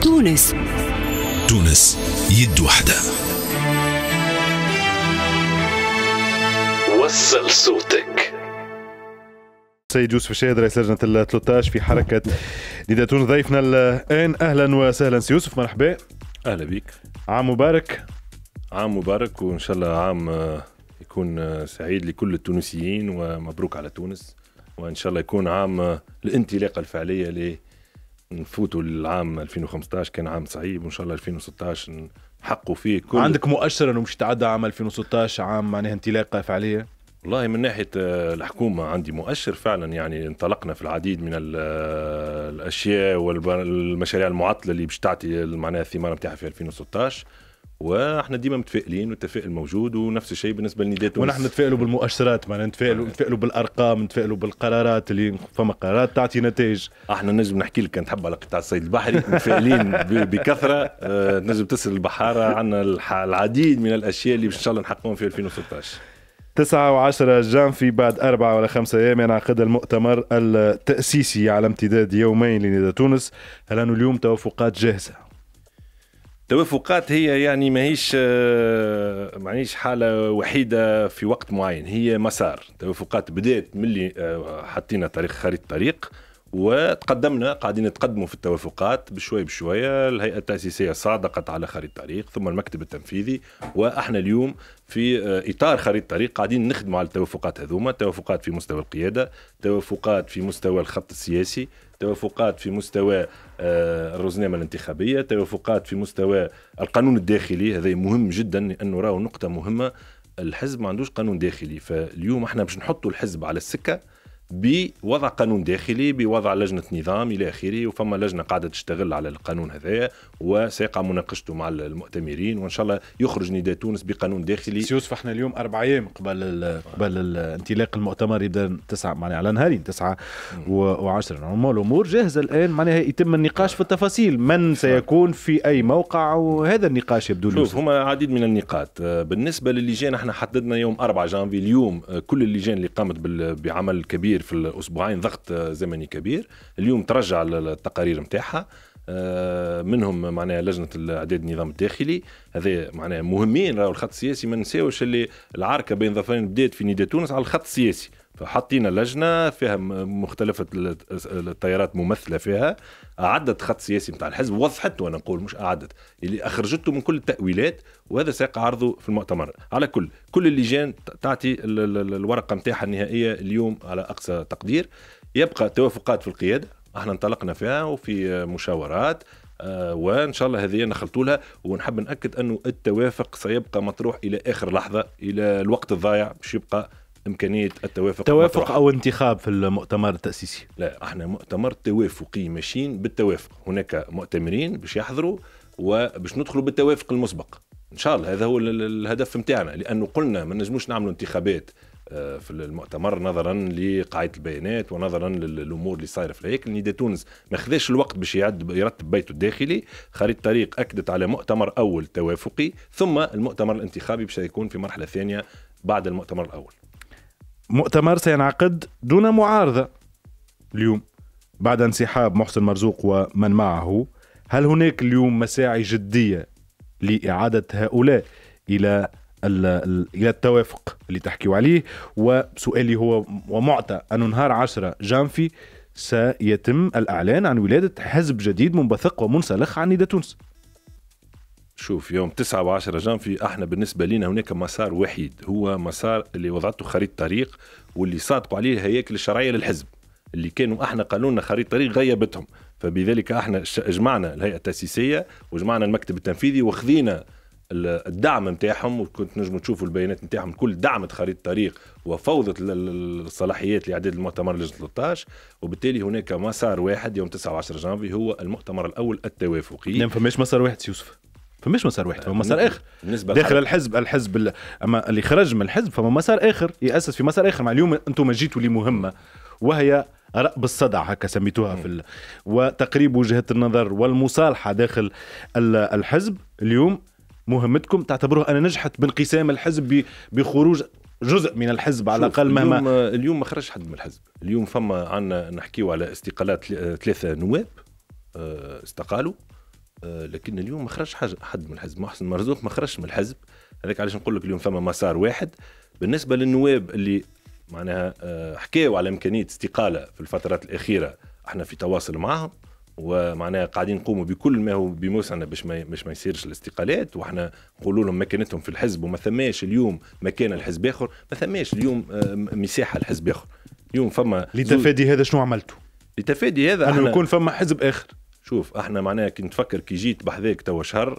تونس تونس يد وحدة وصل صوتك سيد يوسف الشاهد رئيس لجنة ال 13 في حركة نداء تونس ضيفنا الآن أهلا وسهلا سي يوسف مرحبا أهلا بك عام مبارك عام مبارك وإن شاء الله عام آه، يكون آه، سعيد لكل التونسيين ومبروك على تونس وإن شاء الله يكون عام آه، الانطلاقة الفعلية نفوتوا للعام 2015 كان عام صعيب وان شاء الله 2016 نحقوا فيه كل عندك مؤشر انه مش تعدى عام 2016 عام معناها انطلاقه فعليه والله من ناحيه آه، الحكومه عندي مؤشر فعلا يعني انطلقنا في العديد من آه، الاشياء والمشاريع المعطله اللي باش تعطي معناها الثمار نتاعها في 2016 واحنا ديما متفائلين والتفائل موجود ونفس الشيء بالنسبه لنداء تونس ونحن نتفائلوا بالمؤشرات معناها نتفائلوا آه. نتفائلوا بالارقام نتفائلوا بالقرارات اللي فما قرارات تعطي نتائج احنا نجم نحكي لك كان تحب على قطاع الصيد البحري متفائلين بكثره أه نجم تسال البحاره عندنا العديد من الاشياء اللي ان شاء الله نحققهم في 2016 تسعة وعشرة جانفي بعد أربعة ولا خمسة أيام ينعقد المؤتمر التأسيسي على امتداد يومين لنادي تونس هل اليوم توافقات جاهزة التوافقات هي يعني ماهيش آه، معنيش حاله وحيده في وقت معين هي مسار التوافقات بدات ملي آه، حطينا تاريخ خريطه طريق وتقدمنا قاعدين نتقدموا في التوافقات بشوي بشوية الهيئة التأسيسية صادقت على خريطة طريق ثم المكتب التنفيذي وإحنا اليوم في آه، إطار خريطة طريق قاعدين نخدموا على التوافقات هذوما توافقات في مستوى القيادة توافقات في مستوى الخط السياسي توافقات في مستوى آه، الرزنامه الانتخابيه توافقات في مستوى القانون الداخلي هذا مهم جدا لانه راهو نقطه مهمه الحزب ما عندوش قانون داخلي فاليوم احنا باش نحطوا الحزب على السكه بوضع قانون داخلي بوضع لجنه نظام الى اخره وفما لجنه قاعده تشتغل على القانون هذايا وسيقع مناقشته مع المؤتمرين وان شاء الله يخرج نداء تونس بقانون داخلي سيوسف يوسف احنا اليوم اربع ايام قبل قبل انطلاق المؤتمر يبدا تسعة معناها على نهارين تسعة و10 الامور جاهزه الان معناها يتم النقاش في التفاصيل من سيكون في اي موقع وهذا النقاش يبدو لي شوف هما عديد من النقاط بالنسبه للجان احنا حددنا يوم 4 جانفي اليوم كل اللجان اللي قامت بعمل كبير كبير في الاسبوعين ضغط زمني كبير اليوم ترجع التقارير نتاعها آه، منهم معناها لجنه الاعداد النظام الداخلي هذا معناها مهمين راهو الخط السياسي ما نساوش اللي العركه بين ظفرين بدات في نيدا تونس على الخط السياسي حطينا لجنه فيها مختلف التيارات ممثله فيها اعدت خط سياسي نتاع الحزب وضحته انا نقول مش اعدت اللي اخرجته من كل التاويلات وهذا ساق عرضه في المؤتمر على كل كل اللجان تعطي الورقه نتاعها النهائيه اليوم على اقصى تقدير يبقى توافقات في القياده احنا انطلقنا فيها وفي مشاورات آه، وان شاء الله هذه نخلطوا لها ونحب ناكد انه التوافق سيبقى مطروح الى اخر لحظه الى الوقت الضايع باش يبقى امكانيه التوافق توافق او انتخاب في المؤتمر التاسيسي لا احنا مؤتمر توافقي ماشيين بالتوافق هناك مؤتمرين باش يحضروا وباش ندخلوا بالتوافق المسبق ان شاء الله هذا هو الهدف نتاعنا لانه قلنا ما نجموش نعملوا انتخابات آه، في المؤتمر نظرا لقاعده البيانات ونظرا للامور اللي صايره في الهيكل نيدا تونس ما خذاش الوقت باش يعد يرتب بيته الداخلي خريطه الطريق اكدت على مؤتمر اول توافقي ثم المؤتمر الانتخابي باش يكون في مرحله ثانيه بعد المؤتمر الاول مؤتمر سينعقد دون معارضة اليوم بعد انسحاب محسن مرزوق ومن معه هل هناك اليوم مساعي جدية لإعادة هؤلاء إلى الى التوافق اللي تحكيوا عليه وسؤالي هو ومعطى أن نهار 10 جانفي سيتم الاعلان عن ولاده حزب جديد منبثق ومنسلخ عن ندى تونس شوف يوم 9 و10 جانفي احنا بالنسبه لنا هناك مسار وحيد هو مسار اللي وضعته خريطه طريق واللي صادقوا عليه الهياكل الشرعيه للحزب اللي كانوا احنا قالوا لنا خريطه طريق غيبتهم فبذلك احنا جمعنا الهيئه التاسيسيه وجمعنا المكتب التنفيذي وخذينا الدعم نتاعهم وكنت نجموا تشوفوا البيانات نتاعهم الكل دعمت خريطه الطريق وفوضت الصلاحيات لاعداد المؤتمر لجنه 13 وبالتالي هناك مسار واحد يوم 9 و10 جانفي هو المؤتمر الاول التوافقي. ما فماش مسار واحد يوسف. فمش مسار واحد فما مسار اخر بالنسبة داخل الحرب. الحزب الحزب اللي اما اللي خرج من الحزب فما مسار اخر ياسس في مسار اخر مع اليوم انتم جيتوا لمهمه وهي رأب الصدع هكا سميتوها في ال... وتقريب وجهات النظر والمصالحه داخل الحزب اليوم مهمتكم تعتبروها انا نجحت بانقسام الحزب بخروج جزء من الحزب على الاقل مهما اليوم, اليوم ما خرج حد من الحزب اليوم فما عندنا نحكيو على استقالات ثلاثه نواب آه، استقالوا آه، لكن اليوم ما خرج حاجه حد من الحزب محسن مرزوق ما خرجش من الحزب هذاك علاش نقول لك اليوم فما مسار واحد بالنسبه للنواب اللي معناها آه، حكاوا على امكانيه استقاله في الفترات الاخيره احنا في تواصل معهم ومعناها قاعدين نقوموا بكل ما هو بموسعنا باش ما باش ما يصيرش الاستقالات واحنا نقولوا لهم مكانتهم في الحزب وما ثماش اليوم مكان الحزب اخر ما ثماش اليوم آه، مساحه الحزب اخر اليوم فما لتفادي هذا شنو عملتوا؟ لتفادي هذا انه يكون فما حزب اخر شوف احنا معناها كي نتفكر كي جيت بحذاك توا شهر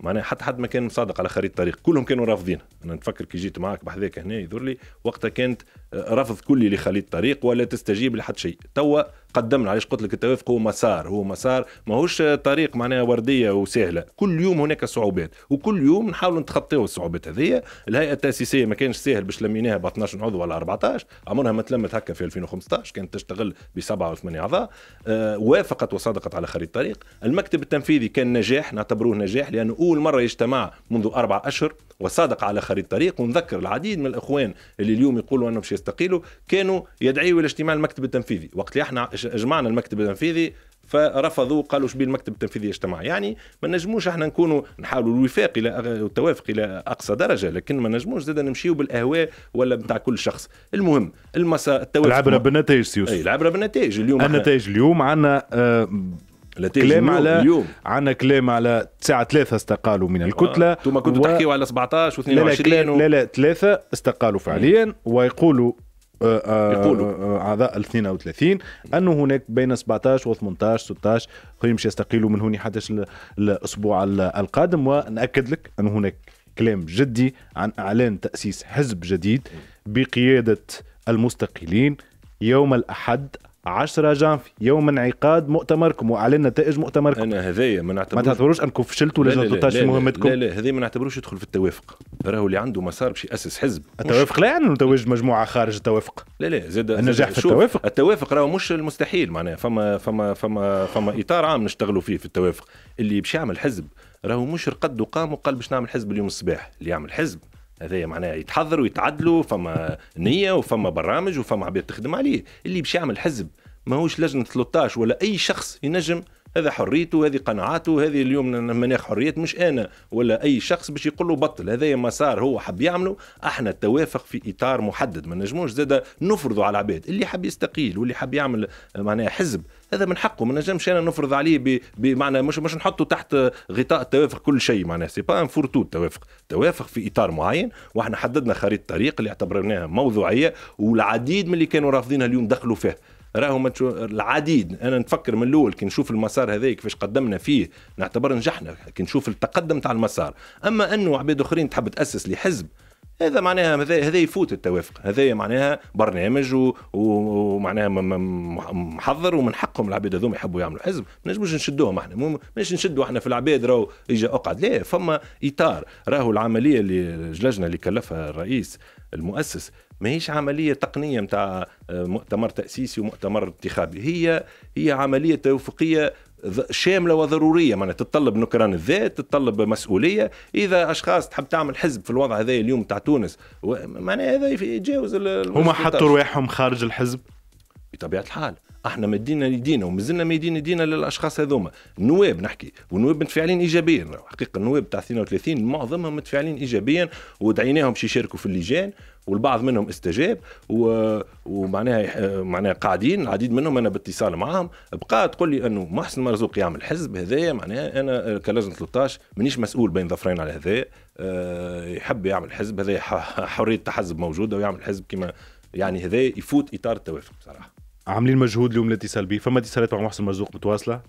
معناها حتى حد ما كان مصادق على خريطه الطريق كلهم كانوا رافضين انا نفكر كي جيت معاك بحذاك هنا يدور لي وقتها كانت رفض كلي لخليط طريق ولا تستجيب لحد شيء توا قدمنا علاش قلت لك التوافق هو مسار هو مسار ماهوش طريق معناها ورديه وسهله كل يوم هناك صعوبات وكل يوم نحاولوا نتخطيو الصعوبات هذه الهيئه التاسيسيه ما كانش سهل باش لميناها ب 12 عضو ولا 14 عمرها ما تلمت هكا في 2015 كانت تشتغل بسبعه وثمانيه اعضاء آه، وافقت وصادقت على خريطه طريق المكتب التنفيذي كان نجاح نعتبروه نجاح لانه اول مره يجتمع منذ اربع اشهر وصادق على خريطه الطريق ونذكر العديد من الاخوان اللي اليوم يقولوا انهم باش يستقيلوا كانوا يدعيوا الى اجتماع المكتب التنفيذي وقت اللي احنا جمعنا المكتب التنفيذي فرفضوا قالوا شبيه المكتب التنفيذي اجتماع يعني ما نجموش احنا نكونوا نحاولوا الوفاق الى التوافق الى اقصى درجه لكن ما نجموش زاد نمشيو بالاهواء ولا بتاع كل شخص المهم المسا التوافق العبره بالنتائج سيوس اي العبره بالنتائج اليوم النتائج اليوم عندنا آه، كلام على اليوم. عنا كلام على تسعة ثلاثة استقالوا من الكتلة آه. ثم كنتوا و... تحكيوا على 17 و22 لا لا, لا, و... لا لا ثلاثة استقالوا فعليا ويقولوا آه، آه، يقولوا آه، اعضاء ال 32 انه هناك بين 17 و 18 16 يمشي يستقيلوا من هوني حتى الاسبوع القادم وناكد لك انه هناك كلام جدي عن اعلان تاسيس حزب جديد بقياده المستقيلين يوم الاحد 10 جانفي يوم انعقاد مؤتمركم واعلن نتائج مؤتمركم انا هذايا ما نعتبروش ما تعتبروش انكم فشلتوا لجنه جلطوطاش في مهمتكم لا لا هذايا ما نعتبروش يدخل في التوافق راهو اللي عنده مسار باش ياسس حزب التوافق لا يعني توج مجموعه خارج التوافق لا لا زاد النجاح في التوافق التوافق راهو مش المستحيل معناها فما فما فما فما اطار عام نشتغلوا فيه في التوافق اللي باش يعمل حزب راهو مش رقد وقام وقال باش نعمل حزب اليوم الصباح اللي يعمل حزب هذا معناها يتحضروا ويتعدلوا فما نيه وفما برامج وفما عباد تخدم عليه اللي باش يعمل حزب ماهوش لجنه 13 ولا اي شخص ينجم هذا حريته هذه قناعاته هذه اليوم مناخ حريات مش انا ولا اي شخص باش يقول له بطل هذا مسار هو حب يعمله احنا التوافق في اطار محدد ما نجموش زاد نفرضه على العباد اللي حب يستقيل واللي حب يعمل معناها حزب هذا من حقه ما نجمش انا نفرض عليه بمعنى مش مش نحطه تحت غطاء التوافق كل شيء معناها سي با فورتو التوافق توافق في اطار معين واحنا حددنا خريطه طريق اللي اعتبرناها موضوعيه والعديد من اللي كانوا رافضينها اليوم دخلوا فيها راهو العديد انا نفكر من الاول كي نشوف المسار هذا كيفاش قدمنا فيه نعتبر نجحنا كي نشوف التقدم تاع المسار اما انه عباد اخرين تحب تاسس لحزب هذا معناها هذا يفوت التوافق هذا معناها برنامج و... ومعناها محضر ومن حقهم العباد هذوما يحبوا يعملوا حزب ما نجموش نشدوهم احنا مش نشدوا احنا في العباد راهو يجي اقعد لا فما اطار راهو العمليه اللي اللجنه اللي كلفها الرئيس المؤسس ماهيش عمليه تقنيه نتاع آه، مؤتمر تاسيسي ومؤتمر انتخابي هي هي عمليه توافقيه شامله وضروريه معناها تتطلب نكران الذات تتطلب مسؤوليه اذا اشخاص تحب تعمل حزب في الوضع هذا اليوم تاع تونس معناها هذا يتجاوز هما حطوا رواحهم خارج الحزب بطبيعه الحال احنا مدينا يدينا ومازلنا مدينا يدينا للاشخاص هذوما النواب نحكي والنواب متفاعلين ايجابيا حقيقه النواب تاع 32 معظمهم متفاعلين ايجابيا ودعيناهم باش يشاركوا في اللجان والبعض منهم استجاب و... ومعناها معناها قاعدين العديد منهم انا باتصال معاهم بقى تقول لي انه محسن مرزوق يعمل حزب هذايا معناها انا كلجنه 13 مانيش مسؤول بين ظفرين على هذا آه، يحب يعمل حزب هذا حريه التحزب موجوده ويعمل حزب كما يعني هذا يفوت اطار التوافق بصراحه عاملين مجهود اليوم الاتصال به فما اتصالات مع محسن مرزوق متواصله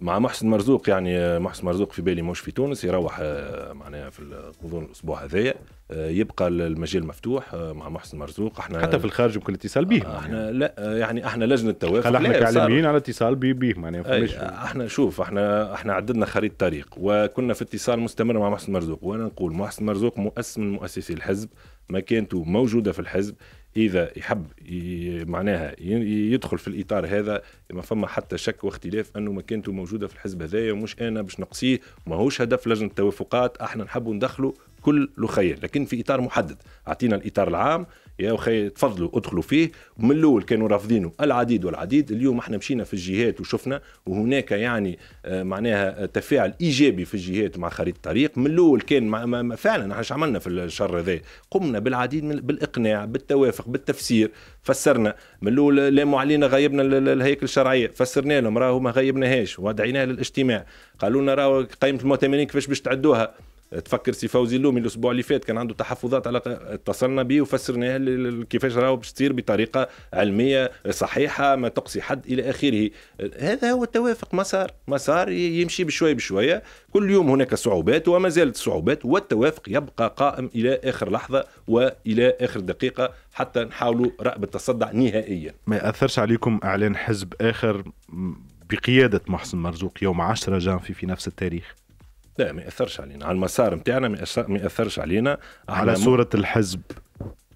مع محسن مرزوق يعني آه، محسن مرزوق في بالي موش في تونس يروح آه، معناها في غضون الاسبوع هذايا آه، يبقى المجال مفتوح مع محسن مرزوق احنا حتى في الخارج يمكن الاتصال به احنا لا يعني احنا لجنه توافق احنا كاعلاميين على اتصال به به معناها احنا شوف احنا احنا عددنا خريطه طريق وكنا في اتصال مستمر مع محسن مرزوق وانا نقول محسن مرزوق مؤسس من مؤسسي الحزب مكانته موجوده في الحزب اذا يحب معناها يدخل في الاطار هذا ما فما حتى شك واختلاف انه مكانته موجوده في الحزب هذايا ومش انا باش نقصيه ماهوش هدف لجنه التوافقات احنا نحب ندخلوا كله خير لكن في اطار محدد اعطينا الاطار العام يا اخي تفضلوا ادخلوا فيه من الاول كانوا رافضينه العديد والعديد اليوم احنا مشينا في الجهات وشفنا وهناك يعني آه، معناها آه، تفاعل ايجابي في الجهات مع خريطه الطريق من الاول كان ما فعلا احنا عملنا في الشر هذا قمنا بالعديد من بالاقناع بالتوافق بالتفسير فسرنا من الاول آه، لاموا علينا غيبنا الهيكل الشرعيه فسرنا لهم راهو ما غيبناهاش ودعيناها للاجتماع قالوا لنا راهو قائمه المؤتمرين كيفاش باش تعدوها تفكر سي فوزي اللومي الاسبوع اللي فات كان عنده تحفظات على اتصلنا به وفسرناه كيفاش راهو باش تصير بطريقه علميه صحيحه ما تقصي حد الى اخره هذا هو التوافق مسار مسار يمشي بشويه بشويه كل يوم هناك صعوبات وما زالت الصعوبات والتوافق يبقى قائم الى اخر لحظه والى اخر دقيقه حتى نحاولوا رأب التصدع نهائيا ما ياثرش عليكم اعلان حزب اخر بقياده محسن مرزوق يوم 10 جانفي في نفس التاريخ لا ما ياثرش علينا على المسار نتاعنا ما ياثرش علينا على صوره م... الحزب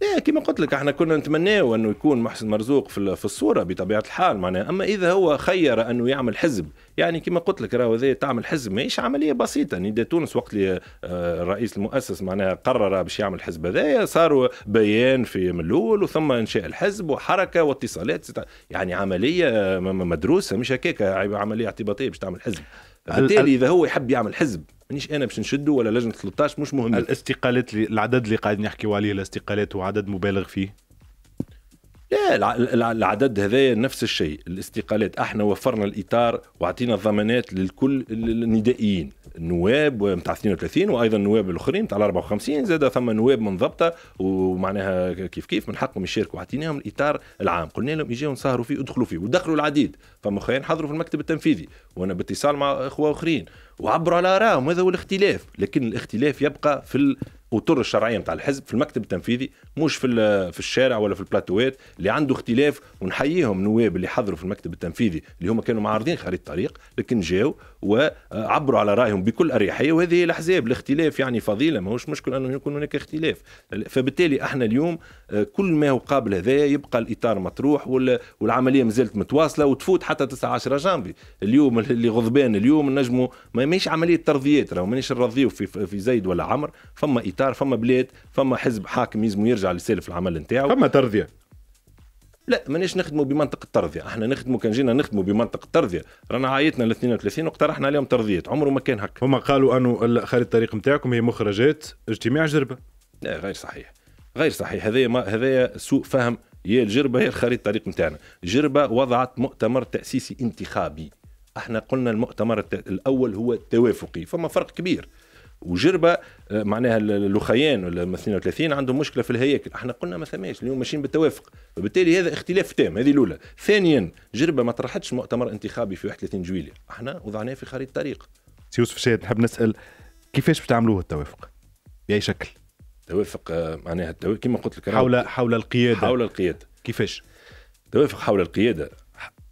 ايه كما قلت لك احنا كنا نتمناو انه يكون محسن مرزوق في, الصوره بطبيعه الحال معناها اما اذا هو خير انه يعمل حزب يعني كما قلت لك راهو هذا تعمل حزب ماهيش عمليه بسيطه نداء تونس وقت اللي آه، الرئيس المؤسس معناها قرر باش يعمل حزب هذايا صاروا بيان في من الاول وثم انشاء الحزب وحركه واتصالات يعني عمليه مدروسه مش هكاك عمليه اعتباطيه باش تعمل حزب بالتالي اذا هو يحب يعمل حزب مانيش انا باش نشده ولا لجنه 13 مش مهم العدد اللي قاعدين يحكيوا عليه الاستقالات وعدد مبالغ فيه العدد هذايا نفس الشيء الاستقالات احنا وفرنا الاطار واعطينا الضمانات للكل الندائيين النواب نتاع 32 وايضا النواب الاخرين نتاع 54 زاد ثم نواب منضبطه ومعناها كيف كيف من حقهم يشاركوا اعطيناهم الاطار العام قلنا لهم يجيو نسهروا فيه ادخلوا فيه ودخلوا العديد فما خير نحضروا في المكتب التنفيذي وانا باتصال مع اخوه اخرين وعبروا على ارائهم هذا هو الاختلاف لكن الاختلاف يبقى في الاطر الشرعيه نتاع الحزب في المكتب التنفيذي مش في في الشارع ولا في البلاتوات اللي عنده اختلاف ونحييهم نواب اللي حضروا في المكتب التنفيذي اللي هما كانوا معارضين خريطه الطريق لكن جاوا وعبروا على رايهم بكل اريحيه وهذه هي الاحزاب الاختلاف يعني فضيله ماهوش مشكل انه يكون هناك اختلاف فبالتالي احنا اليوم آه، كل ما هو قابل هذا يبقى الاطار مطروح والعمليه مازالت متواصله وتفوت حتى 19 جانفي اليوم اللي غضبان اليوم نجموا ما ماهيش عمليه ترضيات راهو مانيش نرضيو في في زيد ولا عمر فما اطار فما بلاد فما حزب حاكم يزم يرجع لسالف العمل نتاعو فما ترضيه لا مانيش نخدموا بمنطق الترضية احنا نخدموا كان جينا نخدموا بمنطق الترضية رانا عيطنا ل 32 واقترحنا عليهم ترضيات عمره ما كان هكا هما قالوا انه خارج الطريق نتاعكم هي مخرجات اجتماع جربة لا غير صحيح غير صحيح هذايا ما هذايا سوء فهم يا الجربة هي الخريطة الطريق نتاعنا جربة وضعت مؤتمر تأسيسي انتخابي احنا قلنا المؤتمر الاول هو توافقي فما فرق كبير وجربه آه، معناها الاخيان ولا 32 عندهم مشكله في الهياكل احنا قلنا ما ثماش اليوم ماشيين بالتوافق فبالتالي هذا اختلاف تام هذه الاولى ثانيا جربه ما طرحتش مؤتمر انتخابي في 31 جويليه احنا وضعناه في خريطه الطريق سي يوسف شاد نحب نسال كيفاش بتعملوه التوافق باي شكل توافق آه، معناها التوافق كما قلت لك حول حول القياده حول القياده كيفاش توافق حول القياده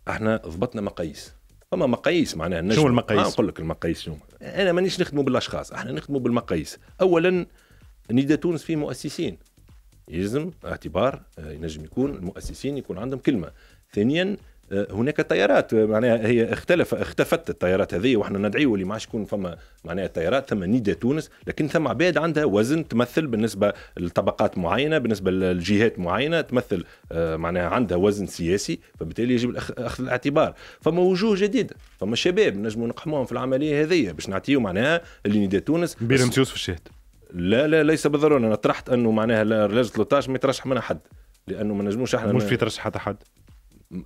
احنا ضبطنا مقاييس فما مقاييس معناها النجم. شنو المقاييس؟ آه نقول لك المقاييس شو انا مانيش نخدموا بالاشخاص احنا نخدموا بالمقاييس اولا نيدا تونس فيه مؤسسين يلزم اعتبار آه، ينجم يكون المؤسسين يكون عندهم كلمه ثانيا هناك تيارات معناها هي اختلف اختفت التيارات هذه واحنا ندعيو اللي ما عادش يكون فما معناها تيارات ثم ندى تونس لكن ثم عباد عندها وزن تمثل بالنسبه لطبقات معينه بالنسبه للجهات معينه تمثل آه، معناها عندها وزن سياسي فبالتالي يجب اخذ الاعتبار فما وجوه جديده فما شباب نجموا نقحموهم في العمليه هذه باش نعطيو معناها اللي ندى تونس بيرم يوسف الشهد لا لا ليس بالضروره انا طرحت انه معناها لجنه 13 ما يترشح منها حد لانه ما نجموش احنا مش في ترشح حتى حد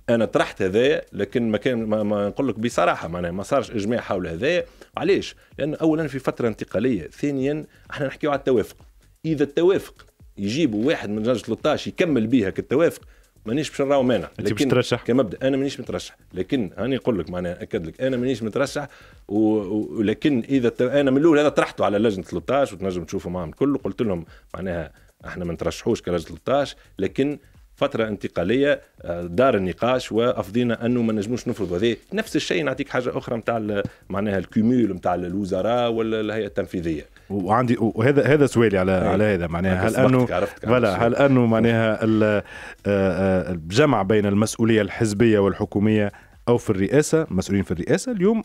انا طرحت هذا لكن ما كان ما, ما نقول لك بصراحه معناها ما صارش اجماع حول هذا علاش؟ لان اولا في فتره انتقاليه ثانيا احنا نحكيو على التوافق اذا التوافق يجيبوا واحد من درجه 13 يكمل بها كالتوافق مانيش باش نراو مانع لكن ترشح. كمبدا انا مانيش مترشح لكن هاني نقول لك معناها اكد لك انا مانيش مترشح ولكن و... اذا التو... انا من الاول هذا طرحته على لجنه 13 وتنجم تشوفوا معهم الكل قلت لهم معناها احنا ما نترشحوش كلجنه 13 لكن فتره انتقاليه آه، دار النقاش وافضينا انه ما نجموش نفرض هذا نفس الشيء نعطيك حاجه اخرى نتاع معناها الكوميول نتاع الوزراء ولا الهيئه التنفيذيه وعندي وهذا هذا سؤالي على أيه. على هذا معناها هل انه فلا هل انه معناها آه، آه، الجمع بين المسؤوليه الحزبيه والحكوميه او في الرئاسه مسؤولين في الرئاسه اليوم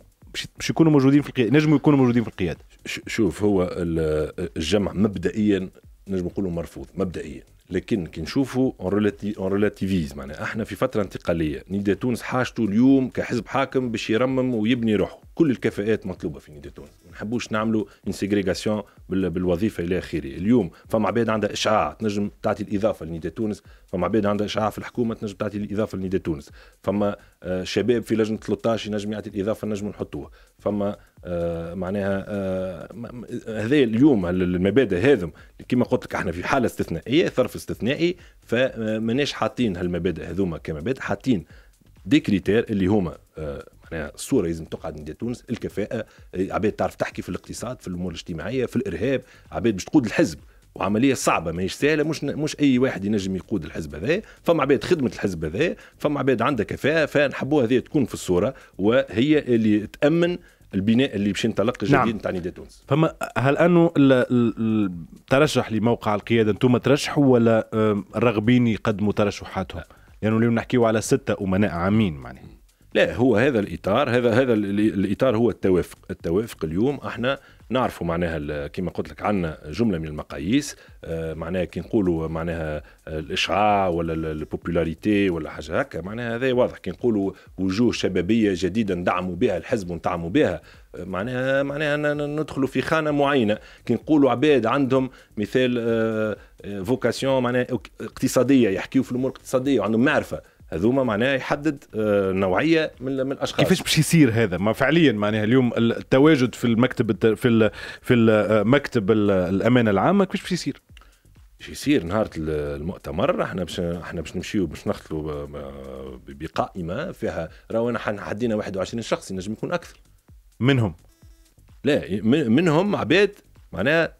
باش يكونوا موجودين في القياده نجموا يكونوا موجودين في القياده شوف هو الجمع مبدئيا نجم نقولوا مرفوض مبدئيا لكن كي نشوفوا اون ريلاتيفيز معناها احنا في فتره انتقاليه نبدا تونس حاجته اليوم كحزب حاكم باش يرمم ويبني روحه كل الكفاءات مطلوبه في نيدي تونس ما نحبوش نعملوا انسيغريغاسيون بالوظيفه الى اخره اليوم فما عباد عندها اشعاع تنجم تعطي الاضافه لنيدي تونس فما عباد عندها اشعاع في الحكومه تنجم تعطي الاضافه لنيدي تونس فما آه، شباب في لجنه 13 ينجم يعطي الاضافه نجم نحطوها فما آه معناها آه هذا اليوم المبادئ هذم كما قلت لك احنا في حاله استثنائيه ظرف استثنائي فماناش آه، حاطين هالمبادئ هذوما كمبادئ حاطين دي كريتير اللي هما آه معناها الصوره لازم تقعد من تونس الكفاءه آه، عباد تعرف تحكي في الاقتصاد في الامور الاجتماعيه في الارهاب عباد باش تقود الحزب وعمليه صعبه ماهيش سهله مش مش اي واحد ينجم يقود الحزب هذا فما عباد خدمه الحزب هذا فما عباد عندها كفاءه فنحبوها هذه تكون في الصوره وهي اللي تامن البناء اللي باش ينطلق الجديد نعم. نتاع نداء تونس فما هل انه ترشح لموقع القياده انتم ترشحوا ولا راغبين يقدموا ترشحاتهم؟ لانه يعني اليوم نحكيو على سته امناء عامين معناها لا هو هذا الاطار هذا هذا الاطار هو التوافق التوافق اليوم احنا نعرفوا معناها كما قلت لك عندنا جمله من المقاييس آه، معناها كي نقولوا معناها الاشعاع ولا البوبولاريتي ولا حاجه هكا معناها هذا واضح كي نقولوا وجوه شبابيه جديده ندعموا بها الحزب وندعموا بها آه، معناها معناها ندخلوا في خانه معينه كي نقولوا عباد عندهم مثال فوكاسيون آه، معناها اقتصاديه يحكيوا في الامور الاقتصاديه وعندهم معرفه هذوما معناها يحدد آه، نوعيه من, الاشخاص كيفاش باش يصير هذا ما فعليا معناها اليوم التواجد في المكتب في في آه، مكتب الامانه العامه كيفاش باش يصير باش يصير نهار المؤتمر احنا باش احنا باش نمشيو باش نخلطوا آه، بقائمه فيها راهو حدينا 21 شخص ينجم يكون اكثر منهم لا منهم عباد معناها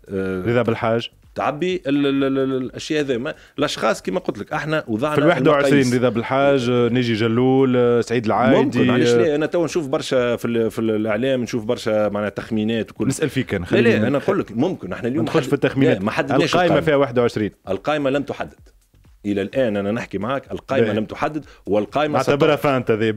رضا بالحاج تعبي الـ الـ الـ الـ الاشياء هذه الاشخاص كما قلت لك احنا وضعنا في 21 رضا بالحاج ناجي جلول سعيد العايدي ممكن علاش لا انا تو نشوف برشا في, في الاعلام نشوف برشا معناها تخمينات وكل نسال فيك انا لا لا انا نقول لك ممكن احنا اليوم نخش في التخمينات ما حددناش القائمه فيها 21 القائمه لم تحدد الى الان انا نحكي معك القائمه بيه. لم تحدد والقائمه اعتبرها فانت ذي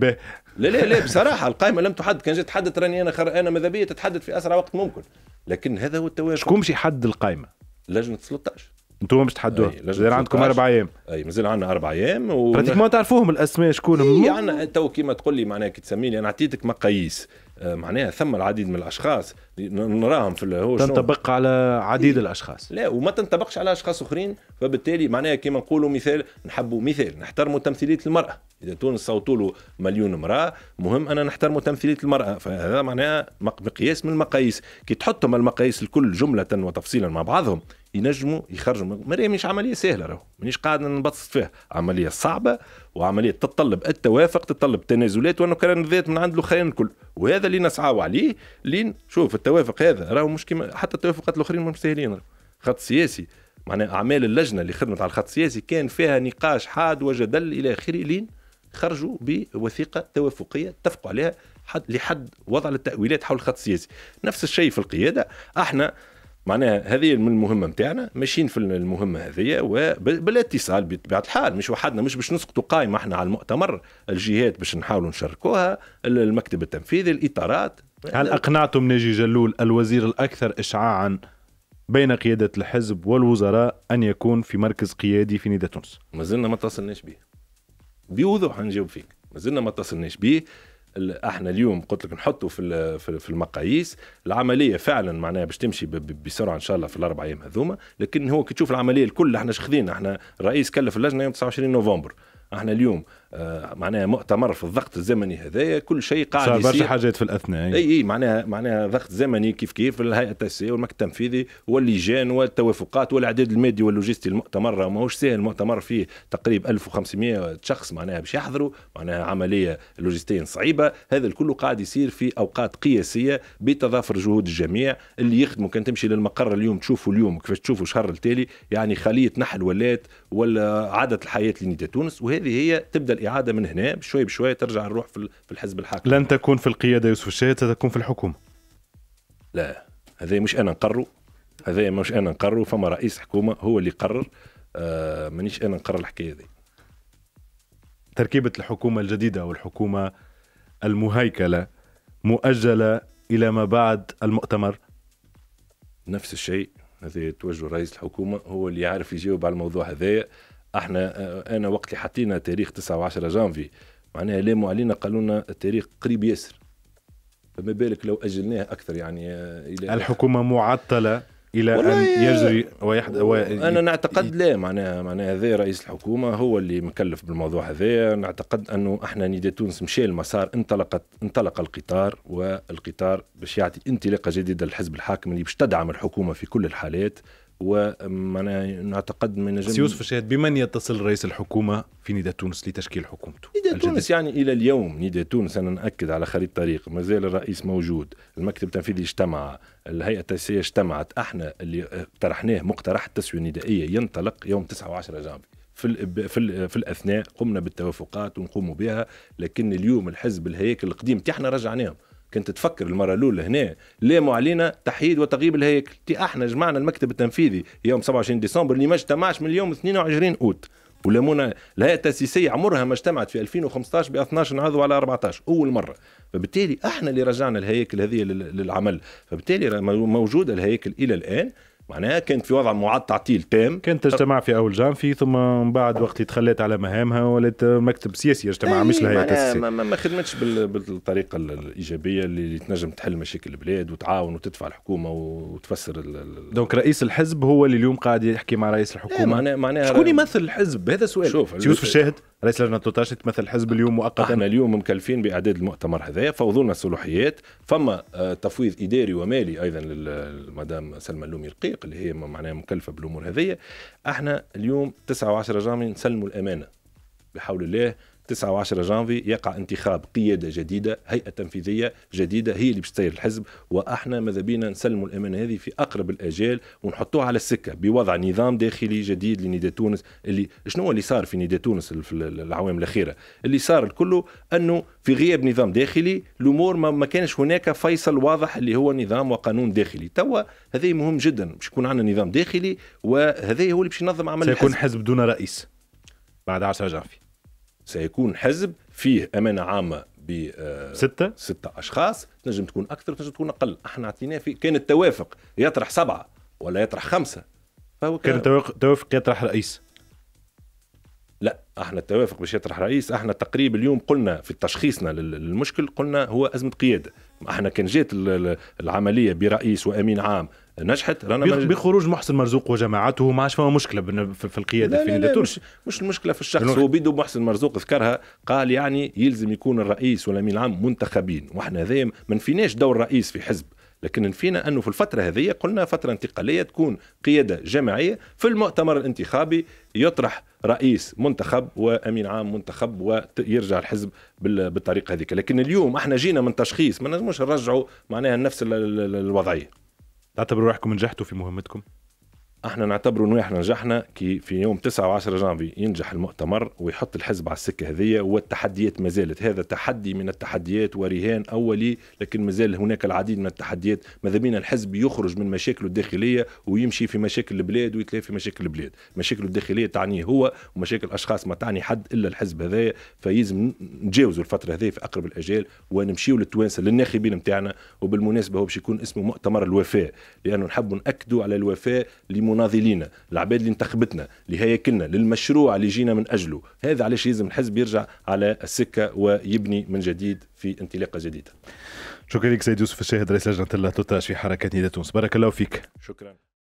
لا لا لا بصراحه القائمه لم تحدد كان جات تحدد راني انا خر... انا ماذا بيا تتحدد في اسرع وقت ممكن لكن هذا هو التواجد شكون باش يحدد القائمه لجنه 13 انتوا مش تحدوها مازال عندكم اربع ايام اي مازال عندنا اربع ايام و... ما تعرفوهم الاسماء شكون هما؟ عندنا تو كيما تقول لي معناها كي تسميني انا عطيتك مقاييس آه، معناها ثم العديد من الاشخاص نراهم في هو تنطبق على عديد إيه؟ الاشخاص لا وما تنطبقش على اشخاص اخرين فبالتالي معناها كما نقولوا مثال نحبوا مثال نحترموا تمثيليه المراه اذا تونس صوتوا له مليون امراه مهم انا نحترموا تمثيليه المراه فهذا معناها مقياس من المقاييس كي تحطهم المقاييس الكل جمله وتفصيلا مع بعضهم ينجموا يخرجوا مريم مش عمليه سهله راهو مانيش قاعد نبسط فيها عمليه صعبه وعمليه تتطلب التوافق تتطلب تنازلات وانه كان الذات من عند الاخرين الكل وهذا اللي نسعاو عليه لين شوف التوافق هذا راهو مش كيما حتى التوافقات الاخرين مش سهلين خط سياسي معناها اعمال اللجنه اللي خدمت على الخط السياسي كان فيها نقاش حاد وجدل الى اخره لين خرجوا بوثيقه توافقيه اتفقوا عليها حد لحد وضع التاويلات حول الخط السياسي نفس الشيء في القياده احنا معناها هذه من المهمه نتاعنا ماشيين في المهمه هذه وبالاتصال بطبيعه الحال مش وحدنا مش باش نسقطوا قائمه احنا على المؤتمر الجهات باش نحاولوا نشاركوها المكتب التنفيذي الاطارات هل اقنعتم ناجي جلول الوزير الاكثر اشعاعا بين قياده الحزب والوزراء ان يكون في مركز قيادي في ندى تونس؟ ما زلنا ما اتصلناش به بوضوح نجاوب فيك ما زلنا ما اتصلناش به احنا اليوم قلت لك نحطوا في في المقاييس العمليه فعلا معناها باش تمشي بسرعه ان شاء الله في الاربع ايام هذوما لكن هو كي تشوف العمليه الكل احنا شخذين احنا الرئيس كلف اللجنه يوم 29 نوفمبر احنا اليوم آه، معناها مؤتمر في الضغط الزمني هذايا كل شيء قاعد يصير برشا حاجات في الاثناء اي اي معناها معناها ضغط زمني كيف كيف الهيئه التاسيسيه والمكتب التنفيذي واللجان والتوافقات والاعداد المادي واللوجستي المؤتمر ماهوش ساهل المؤتمر فيه تقريبا 1500 شخص معناها باش يحضروا معناها عمليه لوجستيه صعيبه هذا الكل قاعد يصير في اوقات قياسيه بتضافر جهود الجميع اللي يخدموا كان تمشي للمقر اليوم تشوفوا اليوم كيفاش تشوفوا الشهر التالي يعني خليه نحل ولات ولا عاده الحياه لنيدا تونس وهذه هي تبدا الاعاده من هنا بشوي بشوي ترجع الروح في الحزب الحاكم لن تكون في القياده يوسف الشاهد ستكون في الحكومه لا هذا مش انا نقرر هذا مش انا نقرر فما رئيس حكومه هو اللي قرر آه مانيش انا نقرر الحكايه هذه تركيبه الحكومه الجديده او الحكومه المهيكله مؤجله الى ما بعد المؤتمر نفس الشيء هذا توجه رئيس الحكومه هو اللي يعرف يجاوب على الموضوع هذايا احنا آه، انا وقت اللي حطينا تاريخ 9 و10 جانفي معناها لاموا علينا قالوا لنا التاريخ قريب ياسر فما بالك لو اجلناه اكثر يعني آه، الى الحكومه معطله الى ان آه، يجري ويحد... و... انا نعتقد لا معناها معناها هذا رئيس الحكومه هو اللي مكلف بالموضوع هذا نعتقد انه احنا نيدي تونس مشى المسار انطلقت انطلق القطار والقطار باش يعطي انطلاقه جديده للحزب الحاكم اللي باش تدعم الحكومه في كل الحالات نعتقد من نجم يوسف الشاهد بمن يتصل رئيس الحكومة في نداء تونس لتشكيل حكومته نداء تونس يعني إلى اليوم نداء تونس أنا نأكد على خريطة طريق مازال الرئيس موجود المكتب التنفيذي اجتمع الهيئة التأسيسية اجتمعت احنا اللي اقترحناه مقترح التسوية الندائية ينطلق يوم 9 و10 جانفي في في في الاثناء قمنا بالتوافقات ونقوموا بها لكن اليوم الحزب الهياكل القديم تاعنا رجعناهم كنت تفكر المرة الأولى هنا لاموا علينا تحييد وتغييب الهيكل تي احنا جمعنا المكتب التنفيذي يوم 27 ديسمبر اللي ما اجتمعش من اليوم 22 أوت ولمونا الهيئة التأسيسية عمرها ما اجتمعت في 2015 ب 12 عضو على 14 أول مرة فبالتالي احنا اللي رجعنا الهياكل هذه للعمل فبالتالي موجودة الهياكل إلى الآن معناها كانت في وضع معاد تعطيل تام كانت تجتمع في اول جانفي ثم من بعد وقت اللي على مهامها ولات مكتب سياسي يجتمع مش إيه، لهيئه التاسيسيه ما, ما خدمتش بالطريقه الايجابيه اللي تنجم تحل مشاكل البلاد وتعاون وتدفع الحكومه وتفسر دونك رئيس الحزب هو اللي اليوم قاعد يحكي مع رئيس إيه، الحكومه معناها معناها شكون يمثل الحزب هذا سؤال شوف يوسف الشاهد رئيس لجنه 13 تمثل الحزب اليوم مؤقتا احنا اليوم مكلفين باعداد المؤتمر هذايا فوضوا لنا صلاحيات فما آه، تفويض اداري ومالي ايضا للمدام سلمى اللومي القيم الوثائق اللي هي معناها مكلفه بالامور هذه احنا اليوم 9 و10 جامي نسلموا الامانه بحول الله 9 و10 جانفي يقع انتخاب قياده جديده هيئه تنفيذيه جديده هي اللي باش تسير الحزب واحنا ماذا بينا نسلموا الامانه هذه في اقرب الاجال ونحطوها على السكه بوضع نظام داخلي جديد لنداء تونس اللي شنو اللي صار في نداء تونس في العوام الاخيره اللي صار الكل انه في غياب نظام داخلي الامور ما كانش هناك فيصل واضح اللي هو نظام وقانون داخلي توا هذا مهم جدا باش يكون عندنا نظام داخلي وهذا هو اللي باش ينظم عمل سيكون الحزب. حزب دون رئيس بعد 10 جانفي سيكون حزب فيه امانه عامه ب آه، ستة ستة أشخاص تنجم تكون أكثر تنجم تكون أقل احنا عطيناه في كان التوافق يطرح سبعة ولا يطرح خمسة فهو كان التوافق يطرح رئيس لا احنا التوافق باش يطرح رئيس احنا تقريبا اليوم قلنا في تشخيصنا للمشكل قلنا هو ازمه قياده احنا كان جات العمليه برئيس وامين عام نجحت رانا بخروج محسن مرزوق وجماعته ما عادش فما مشكله في القياده لا في لا لا مش, مش المشكله في الشخص هو بيدو محسن مرزوق ذكرها قال يعني يلزم يكون الرئيس والامين العام منتخبين واحنا هذايا ما نفيناش دور رئيس في حزب لكن نفينا انه في الفتره هذه قلنا فتره انتقاليه تكون قياده جماعيه في المؤتمر الانتخابي يطرح رئيس منتخب وامين عام منتخب ويرجع الحزب بالطريقه هذيك لكن اليوم احنا جينا من تشخيص ما نجموش نرجعوا معناها نفس الوضعيه تعتبروا روحكم نجحتوا في مهمتكم؟ احنا نعتبره انه احنا نجحنا كي في يوم 9 و10 جانفي ينجح المؤتمر ويحط الحزب على السكه هذية والتحديات ما زالت هذا تحدي من التحديات ورهان اولي لكن ما زال هناك العديد من التحديات ماذا بينا الحزب يخرج من مشاكله الداخليه ويمشي في مشاكل البلاد ويتلاقي في مشاكل البلاد مشاكله الداخليه تعنيه هو ومشاكل الاشخاص ما تعني حد الا الحزب هذايا فيلزم نتجاوزوا الفتره هذه في اقرب الاجال ونمشيوا للتوانسه للناخبين نتاعنا وبالمناسبه هو باش يكون اسمه مؤتمر الوفاء لانه نحب ناكدوا على الوفاء لمن للمناضلين العباد اللي انتخبتنا لهياكلنا للمشروع اللي جينا من اجله هذا علاش لازم الحزب يرجع على السكه ويبني من جديد في انطلاقه جديده شكرا لك سيد يوسف الشاهد رئيس لجنه التوتاش في حركه نيدتونس بارك الله فيك شكرا